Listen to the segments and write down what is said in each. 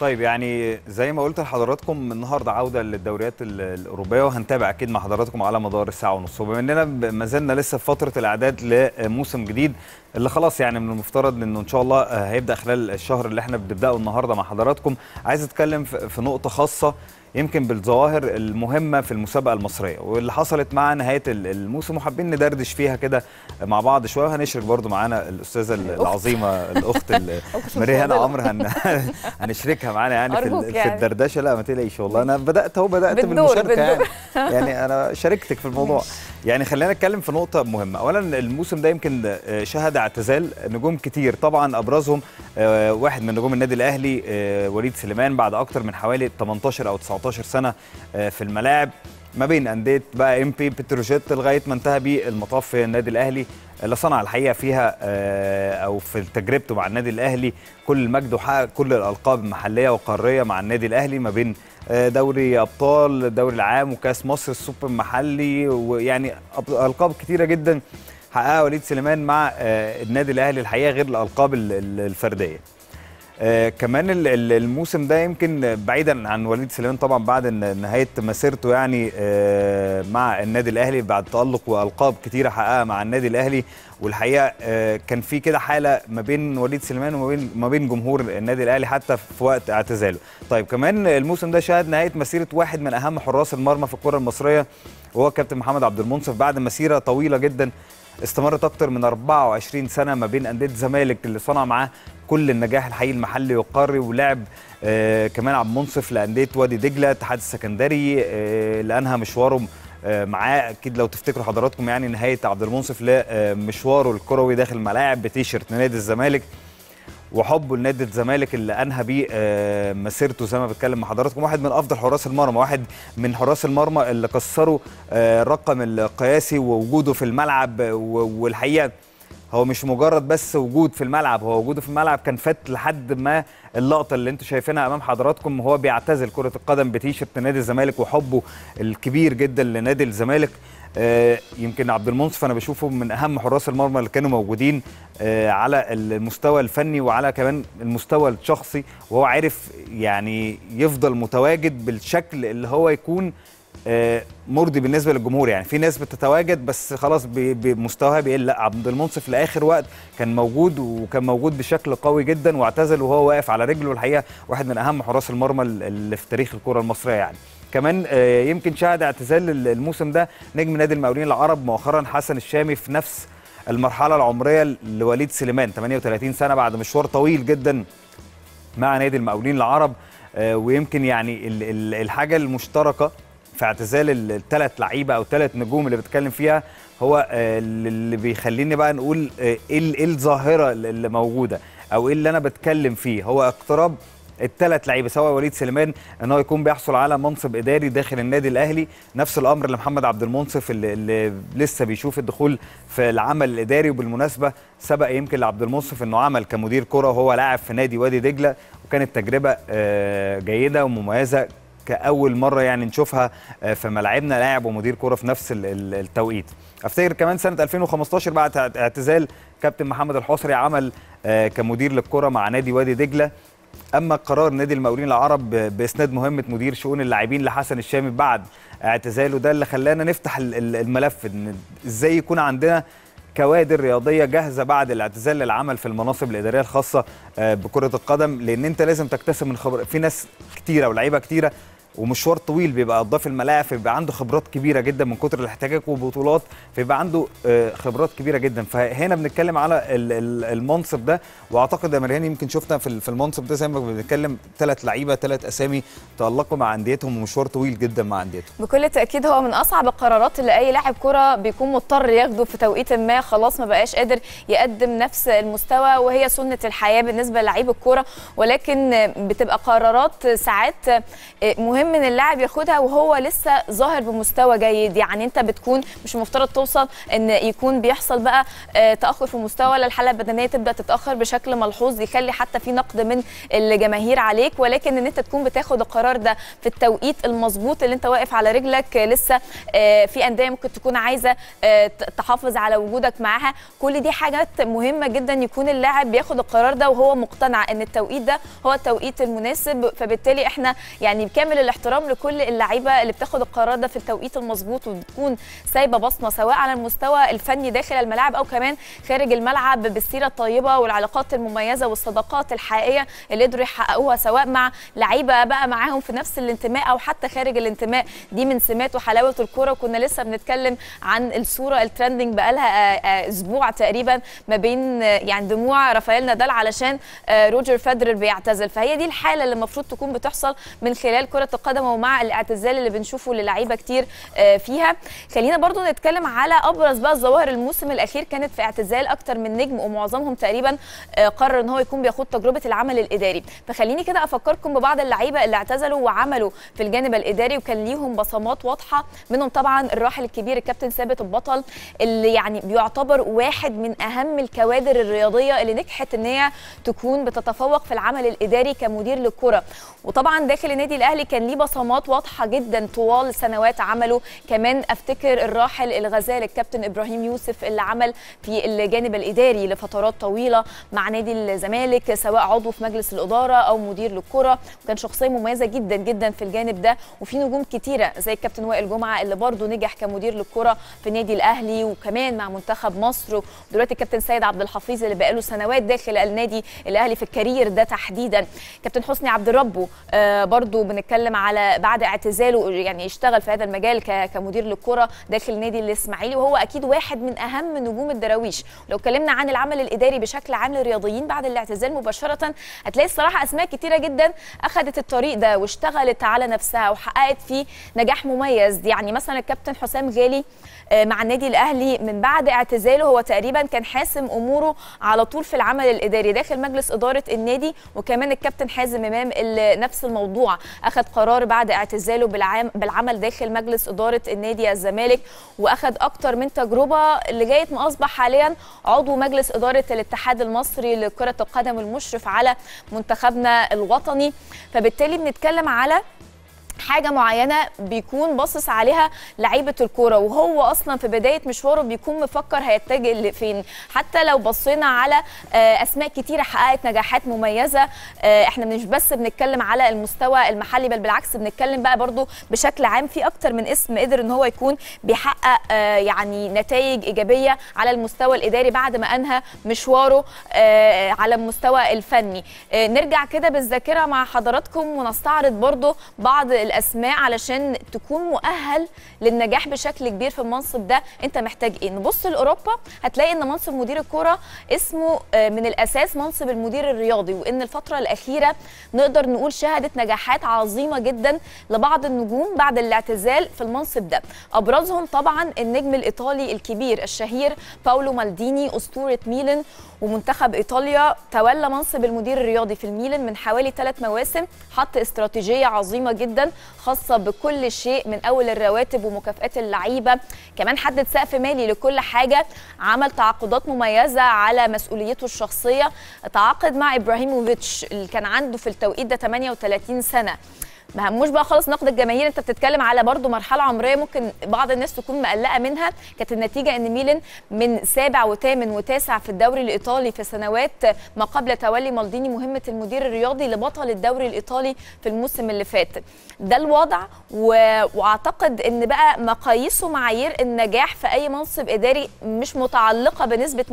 طيب يعني زي ما قلت لحضراتكم النهارده عوده للدوريات الاوروبيه وهنتابع اكيد مع حضراتكم على مدار الساعه ونص وبما اننا ما زلنا لسه في فتره الاعداد لموسم جديد اللي خلاص يعني من المفترض انه ان شاء الله آه، هيبدا خلال الشهر اللي احنا بنبداه النهارده مع حضراتكم عايز اتكلم في نقطه خاصه يمكن بالظواهر المهمه في المسابقه المصريه واللي حصلت مع نهايه الموسم وحابين ندردش فيها كده مع بعض شويه وهنشرك برضو معانا الاستاذه العظيمه الاخت مريهان عمرو هنشركها معانا يعني في, يعني. في الدردشه لا ما تقلقيش والله انا بدات اهو بدات بالمشاركه يعني. يعني انا شاركتك في الموضوع يعني خلينا نتكلم في نقطه مهمه اولا الموسم ده يمكن آه، شهد اعتزال نجوم كتير طبعا ابرزهم آه، واحد من نجوم النادي الاهلي آه، وليد سليمان بعد اكتر من حوالي 18 او 19 19 سنه آه، في الملاعب ما بين انديه بقى ام بي بتروجيت لغايه ما انتهى بيه المطاف في النادي الاهلي اللي صنع الحقيقه فيها آه، او في تجربته مع النادي الاهلي كل المجد وحقق كل الالقاب المحليه والقاريه مع النادي الاهلي ما بين آه، دوري ابطال دوري العام وكاس مصر السوبر المحلي ويعني القاب كتيره جدا حققها وليد سليمان مع النادي الاهلي الحقيقه غير الالقاب الفرديه آه كمان الموسم ده يمكن بعيدا عن وليد سليمان طبعا بعد نهايه مسيرته يعني آه مع النادي الاهلي بعد تالق والقاب كتيره حققها مع النادي الاهلي والحقيقه آه كان في كده حاله ما بين وليد سليمان وما بين ما بين جمهور النادي الاهلي حتى في وقت اعتزاله. طيب كمان الموسم ده شهد نهايه مسيره واحد من اهم حراس المرمى في الكره المصريه وهو كابتن محمد عبد المنصف بعد مسيره طويله جدا استمرت اكتر من 24 سنه ما بين انديه الزمالك اللي صنع معاه كل النجاح الحقيقي المحلي والقاري ولعب آه، كمان عبد المنصف لانديه وادي دجله الاتحاد السكندري آه، لانها اللي انهى مشواره آه، معاه اكيد لو تفتكروا حضراتكم يعني نهايه عبد المنصف لمشواره الكروي داخل الملاعب بتيشيرت نادي الزمالك وحبه لنادي الزمالك اللي انهى بيه مسيرته زي ما بتكلم مع حضراتكم واحد من افضل حراس المرمى واحد من حراس المرمى اللي كسروا الرقم القياسي ووجوده في الملعب والحقيقه هو مش مجرد بس وجود في الملعب هو وجوده في الملعب كان فات لحد ما اللقطه اللي انتم شايفينها امام حضراتكم هو بيعتزل كره القدم بتيشرت نادي الزمالك وحبه الكبير جدا لنادي الزمالك آه، يمكن عبد المنصف انا بشوفه من اهم حراس المرمى اللي كانوا موجودين آه، على المستوى الفني وعلى كمان المستوى الشخصي وهو عارف يعني يفضل متواجد بالشكل اللي هو يكون آه، مرضي بالنسبه للجمهور يعني في ناس بتتواجد بس خلاص بمستواها بيقل لا عبد المنصف لاخر وقت كان موجود وكان موجود بشكل قوي جدا واعتزل وهو واقف على رجله الحقيقه واحد من اهم حراس المرمى اللي في تاريخ الكره المصريه يعني كمان آه، يمكن شهد اعتزال الموسم ده نجم نادي المقاولين العرب مؤخرا حسن الشامي في نفس المرحله العمريه لوليد سليمان 38 سنه بعد مشوار طويل جدا مع نادي المقاولين العرب آه، ويمكن يعني الحاجه المشتركه في اعتزال الثلاث لعيبه او الثلاث نجوم اللي بتكلم فيها هو آه، اللي بيخليني بقى نقول آه، إيه, ايه الظاهره اللي موجوده او ايه اللي انا بتكلم فيه هو اقتراب الثلاث لعيبه سواء وليد سليمان ان هو يكون بيحصل على منصب اداري داخل النادي الاهلي نفس الامر لمحمد عبد المنصف اللي, اللي لسه بيشوف الدخول في العمل الاداري وبالمناسبه سبق يمكن لعبد المنصف انه عمل كمدير كره وهو لاعب في نادي وادي دجله وكانت تجربه آه، جيده ومميزه كاول مره يعني نشوفها آه، في ملاعبنا لاعب ومدير كوره في نفس التوقيت افتكر كمان سنه 2015 بعد اعتزال كابتن محمد الحصري عمل آه، كمدير للكره مع نادي وادي دجله اما قرار نادي المقاولين العرب باسناد مهمه مدير شؤون اللاعبين لحسن الشامي بعد اعتزاله ده اللي خلانا نفتح الملف ان ازاي يكون عندنا كوادر رياضيه جاهزه بعد الاعتزال للعمل في المناصب الاداريه الخاصه آه، بكره القدم لان انت لازم تكتسب من خبر في ناس كتيره ولاعيبه كتيره ومشوار طويل بيبقى قضاه الملاعب فبيبقى عنده خبرات كبيره جدا من كتر الاحتكاك وبطولات فيبقى عنده آه، خبرات كبيره جدا فهنا بنتكلم على المنصب ده واعتقد يا مريان يمكن شفنا في المنصب ده زي ما بنتكلم ثلاث لعيبه ثلاث اسامي تالقوا مع انديتهم ومشوار طويل جدا مع انديتهم بكل تاكيد هو من اصعب القرارات اللي اي لاعب كره بيكون مضطر ياخده في توقيت ما خلاص ما بقاش قادر يقدم نفس المستوى وهي سنه الحياه بالنسبه للعيب الكوره ولكن بتبقى قرارات ساعات آه، مهمه مهم ان اللاعب ياخدها وهو لسه ظاهر بمستوى جيد يعني انت بتكون مش مفترض توصل ان يكون بيحصل بقى آه، تاخر في مستوى ولا الحاله البدنيه تبدا تتاخر بشكل ملحوظ يخلي حتى في نقد من الجماهير عليك ولكن ان انت تكون بتاخد القرار ده في التوقيت المظبوط اللي انت واقف على رجلك آه، لسه آه، في انديه ممكن تكون عايزه تحافظ على وجودك معاها كل دي حاجات مهمه جدا يكون اللاعب بياخد القرار ده وهو مقتنع ان التوقيت ده هو التوقيت المناسب فبالتالي احنا يعني بكامل احترام لكل اللعيبه اللي بتاخد القرار ده في التوقيت المظبوط وبتكون سايبه بصمه سواء على المستوى الفني داخل الملاعب او كمان خارج الملعب بالسيره الطيبه والعلاقات المميزه والصداقات الحقيقيه اللي قدروا يحققوها سواء مع لعيبه بقى معاهم في نفس الانتماء او حتى خارج الانتماء دي من سمات وحلاوه الكوره وكنا لسه بنتكلم عن الصوره الترندنج بقالها آه، آه، اسبوع تقريبا ما بين آه، يعني دموع رافائيل نادال علشان روجر فيدرر بيعتزل فهي دي الحاله اللي المفروض تكون بتحصل من خلال كره القدم القدم ومع الاعتزال اللي بنشوفه للعيبه كتير آه، فيها خلينا برضو نتكلم على ابرز بقى الظواهر الموسم الاخير كانت في اعتزال اكتر من نجم ومعظمهم تقريبا آه، قرر ان هو يكون بياخد تجربه العمل الاداري فخليني كده افكركم ببعض اللعيبه اللي اعتزلوا وعملوا في الجانب الاداري وكان ليهم بصمات واضحه منهم طبعا الراحل الكبير الكابتن ثابت البطل اللي يعني بيعتبر واحد من اهم الكوادر الرياضيه اللي نجحت ان هي تكون بتتفوق في العمل الاداري كمدير للكره وطبعا داخل النادي الاهلي كان ليه ليه بصمات واضحه جدا طوال سنوات عمله كمان افتكر الراحل الغزال الكابتن ابراهيم يوسف اللي عمل في الجانب الاداري لفترات طويله مع نادي الزمالك سواء عضو في مجلس الاداره او مدير للكره وكان شخصيه مميزه جدا جدا في الجانب ده وفي نجوم كتيره زي الكابتن وائل جمعه اللي برضه نجح كمدير للكره في نادي الاهلي وكمان مع منتخب مصر ودلوقتي الكابتن سيد عبد الحفيظ اللي بقاله سنوات داخل النادي الاهلي في الكارير ده تحديدا كابتن حسني عبد ربه آه، برده برضه بنتكلم بيتكلم على بعد اعتزاله يعني اشتغل في هذا المجال كمدير للكره داخل نادي الاسماعيلي وهو اكيد واحد من اهم نجوم الدراويش لو اتكلمنا عن العمل الاداري بشكل عام للرياضيين بعد الاعتزال مباشره هتلاقي الصراحه اسماء كتيره جدا اخذت الطريق ده واشتغلت على نفسها وحققت فيه نجاح مميز يعني مثلا الكابتن حسام غالي آه، مع النادي الاهلي من بعد اعتزاله هو تقريبا كان حاسم اموره على طول في العمل الاداري داخل مجلس اداره النادي وكمان الكابتن حازم امام نفس الموضوع اخذ قرار بعد اعتزاله بالعمل داخل مجلس اداره النادي الزمالك واخذ اكتر من تجربه لغايه ما اصبح حاليا عضو مجلس اداره الاتحاد المصري لكره القدم المشرف على منتخبنا الوطني فبالتالي بنتكلم على حاجه معينه بيكون باصص عليها لعيبه الكوره وهو اصلا في بدايه مشواره بيكون مفكر هيتجه لفين حتى لو بصينا على آه، اسماء كتيره حققت نجاحات مميزه آه، احنا مش بس بنتكلم على المستوى المحلي بل بالعكس بنتكلم بقى برضو بشكل عام في اكتر من اسم قدر ان هو يكون بيحقق آه، يعني نتائج ايجابيه على المستوى الاداري بعد ما انهى مشواره على المستوى الفني نرجع كده بالذاكره مع حضراتكم ونستعرض برضو بعض الاسماء علشان تكون مؤهل للنجاح بشكل كبير في المنصب ده انت محتاج ايه نبص لاوروبا هتلاقي ان منصب مدير الكره اسمه آه، من الاساس منصب المدير الرياضي وان الفتره الاخيره نقدر نقول شهدت نجاحات عظيمه جدا لبعض النجوم بعد الاعتزال في المنصب ده ابرزهم طبعا النجم الايطالي الكبير الشهير باولو مالديني اسطوره ميلان ومنتخب ايطاليا تولى منصب المدير الرياضي في الميلان من حوالي ثلاث مواسم حط استراتيجيه عظيمه جدا خاصه بكل شيء من اول الرواتب ومكافئات اللعيبه كمان حدد سقف مالي لكل حاجه عمل تعاقدات مميزه على مسؤوليته الشخصيه تعاقد مع ابراهيموفيتش اللي كان عنده في التوقيت ده 38 سنه ما هموش بقى خالص نقد الجماهير انت بتتكلم على برضو مرحله عمريه ممكن بعض الناس تكون مقلقه منها كانت النتيجه ان ميلان من سابع وثامن وتاسع في الدوري الايطالي في سنوات ما قبل تولي مالديني مهمه المدير الرياضي لبطل الدوري الايطالي في الموسم اللي فات ده الوضع و... واعتقد ان بقى مقاييس ومعايير النجاح في اي منصب اداري مش متعلقه بنسبه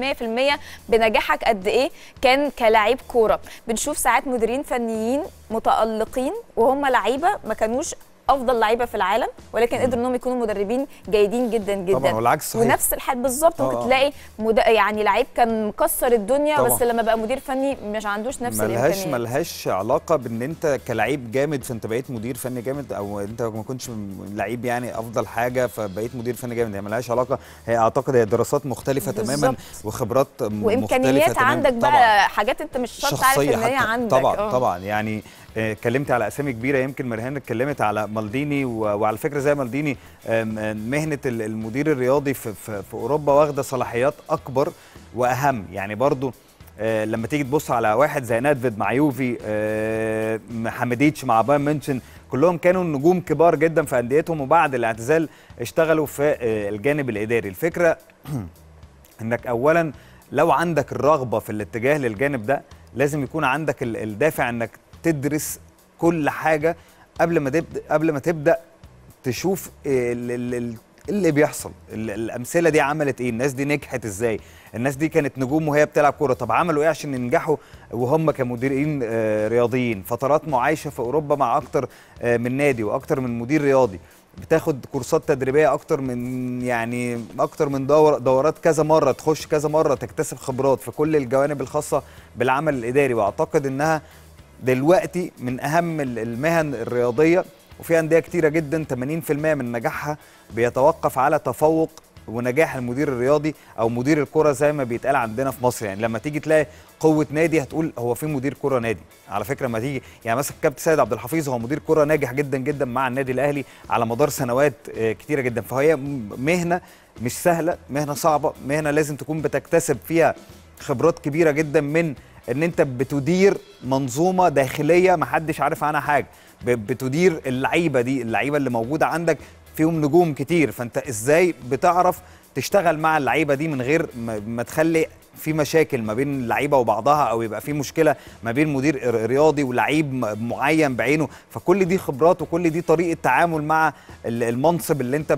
100% بنجاحك قد ايه كان كلاعب كوره بنشوف ساعات مديرين فنيين متالقين وهم لعيب لعيبه ما كانوش افضل لعيبه في العالم ولكن قدروا انهم يكونوا مدربين جيدين جدا جدا طبعا والعكس صحيح. ونفس الحال بالظبط ممكن آه، آه. تلاقي مد... يعني لعيب كان مكسر الدنيا طبعا. بس لما بقى مدير فني مش عندوش نفس ملهاش الامكانيات ملهاش علاقه بان انت كلعيب جامد فانت بقيت مدير فني جامد او انت ما كنتش لعيب يعني افضل حاجه فبقيت مدير فني جامد هي يعني ملهاش علاقه هي اعتقد هي دراسات مختلفه بالزبط. تماما وخبرات وامكانيات مختلفة عندك تماماً. بقى حاجات انت مش شرط عارف ان هي عندك طبعا أوه. طبعا يعني اتكلمت على اسامي كبيره يمكن مرهان اتكلمت على مالديني وعلى فكره زي مالديني مهنه المدير الرياضي في, في, في اوروبا واخده صلاحيات اكبر واهم يعني برضو آه، لما تيجي تبص على واحد زي نادفيد مع يوفي آه، محمديتش مع بايرن منشن كلهم كانوا نجوم كبار جدا في انديتهم وبعد الاعتزال اشتغلوا في آه، الجانب الاداري الفكره انك اولا لو عندك الرغبه في الاتجاه للجانب ده لازم يكون عندك الدافع انك تدرس كل حاجه قبل ما تبدا قبل ما تبدا تشوف اللي, اللي بيحصل الامثله دي عملت ايه الناس دي نجحت ازاي الناس دي كانت نجوم وهي بتلعب كوره طب عملوا ايه عشان ينجحوا وهم كمديرين آه، رياضيين فترات معايشه في اوروبا مع اكتر آه، من نادي واكتر من مدير رياضي بتاخد كورسات تدريبيه اكتر من يعني اكتر من دور دورات كذا مره تخش كذا مره تكتسب خبرات في كل الجوانب الخاصه بالعمل الاداري واعتقد انها دلوقتي من اهم المهن الرياضيه وفي انديه كتيره جدا 80% من نجاحها بيتوقف على تفوق ونجاح المدير الرياضي او مدير الكره زي ما بيتقال عندنا في مصر يعني لما تيجي تلاقي قوه نادي هتقول هو في مدير كره نادي على فكره ما تيجي يعني مثلا كابتن سيد عبد الحفيظ هو مدير كره ناجح جدا جدا مع النادي الاهلي على مدار سنوات آه، كتيره جدا فهي مهنه مش سهله مهنه صعبه مهنه لازم تكون بتكتسب فيها خبرات كبيره جدا من ان انت بتدير منظومه داخليه محدش عارف عنها حاجه بتدير اللعيبه دي اللعيبه اللي موجوده عندك فيهم نجوم كتير فانت ازاي بتعرف تشتغل مع اللعيبه دي من غير ما تخلي في مشاكل ما بين اللعيبه وبعضها او يبقى في مشكله ما بين مدير رياضي ولعيب معين بعينه فكل دي خبرات وكل دي طريقه تعامل مع المنصب اللي انت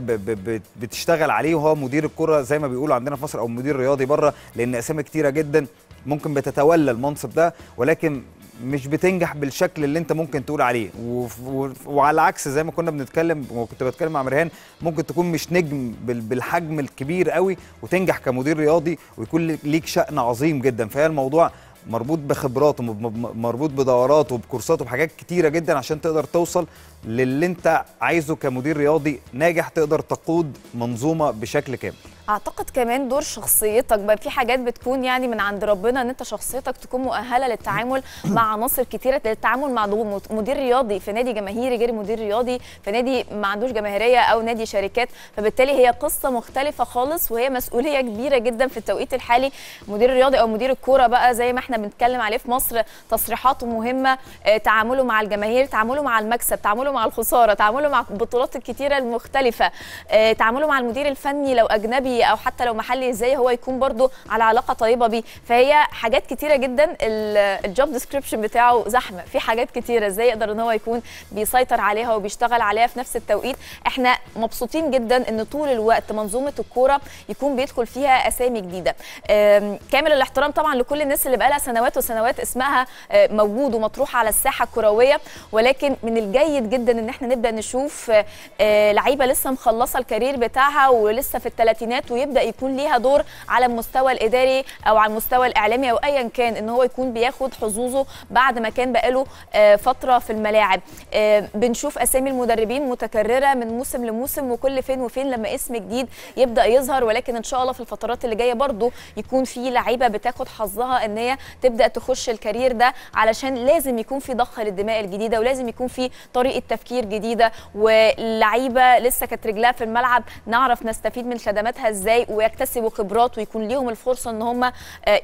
بتشتغل عليه وهو مدير الكره زي ما بيقولوا عندنا في مصر او مدير رياضي بره لان اسامي كتيره جدا ممكن بتتولى المنصب ده ولكن مش بتنجح بالشكل اللي انت ممكن تقول عليه و... و... وعلى عكس زي ما كنا بنتكلم وكنت بتكلم مع مرهان ممكن تكون مش نجم بال... بالحجم الكبير قوي وتنجح كمدير رياضي ويكون ليك شأن عظيم جدا فهي الموضوع مربوط بخبراته مربوط بدوراته بكورساته بحاجات كتيره جدا عشان تقدر توصل للي انت عايزه كمدير رياضي ناجح تقدر تقود منظومه بشكل كامل اعتقد كمان دور شخصيتك بقى في حاجات بتكون يعني من عند ربنا ان انت شخصيتك تكون مؤهله للتعامل مع عناصر كتيره للتعامل مع ضغوط مدير رياضي في نادي جماهيري غير مدير رياضي في نادي ما عندوش جماهيريه او نادي شركات فبالتالي هي قصه مختلفه خالص وهي مسؤوليه كبيره جدا في التوقيت الحالي مدير الرياضي او مدير الكوره بقى زي ما احنا بنتكلم عليه في مصر تصريحاته مهمه آه، تعامله مع الجماهير تعامله مع المكسب تعامله مع الخساره تعامله مع البطولات الكتيره المختلفه آه، تعامله مع المدير الفني لو اجنبي او حتى لو محلي ازاي هو يكون برده على علاقه طيبه بيه فهي حاجات كتيره جدا الجوب ديسكريبشن بتاعه زحمه في حاجات كتيره ازاي يقدر ان هو يكون بيسيطر عليها وبيشتغل عليها في نفس التوقيت احنا مبسوطين جدا ان طول الوقت منظومه الكوره يكون بيدخل فيها اسامي جديده كامل الاحترام طبعا لكل الناس اللي بقالها سنوات وسنوات اسمها آه، موجود ومطروح على الساحه الكرويه ولكن من الجيد جدا جدا ان احنا نبدا نشوف آه، لعيبه لسه مخلصه الكارير بتاعها ولسه في الثلاثينات ويبدا يكون ليها دور على المستوى الاداري او على المستوى الاعلامي او ايا كان ان هو يكون بياخد حظوظه بعد ما كان بقاله آه، فتره في الملاعب آه، بنشوف اسامي المدربين متكرره من موسم لموسم وكل فين وفين لما اسم جديد يبدا يظهر ولكن ان شاء الله في الفترات اللي جايه برضو يكون في لعيبه بتاخد حظها ان هي تبدا تخش الكارير ده علشان لازم يكون في ضخه للدماء الجديده ولازم يكون في طريقه تفكير جديده ولعيبه لسه كانت رجلها في الملعب نعرف نستفيد من خدماتها ازاي ويكتسبوا خبرات ويكون ليهم الفرصه ان هم آه،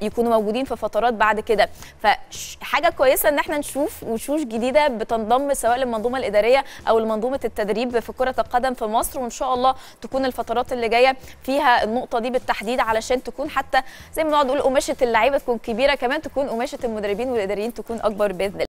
يكونوا موجودين في فترات بعد كده فحاجه كويسه ان احنا نشوف وشوش جديده بتنضم سواء للمنظومه الاداريه او لمنظومه التدريب في كره القدم في مصر وان شاء الله تكون الفترات اللي جايه فيها النقطه دي بالتحديد علشان تكون حتى زي ما بنقعد نقول قماشه اللعيبه تكون كبيره كمان تكون قماشه المدربين والاداريين تكون اكبر باذن الله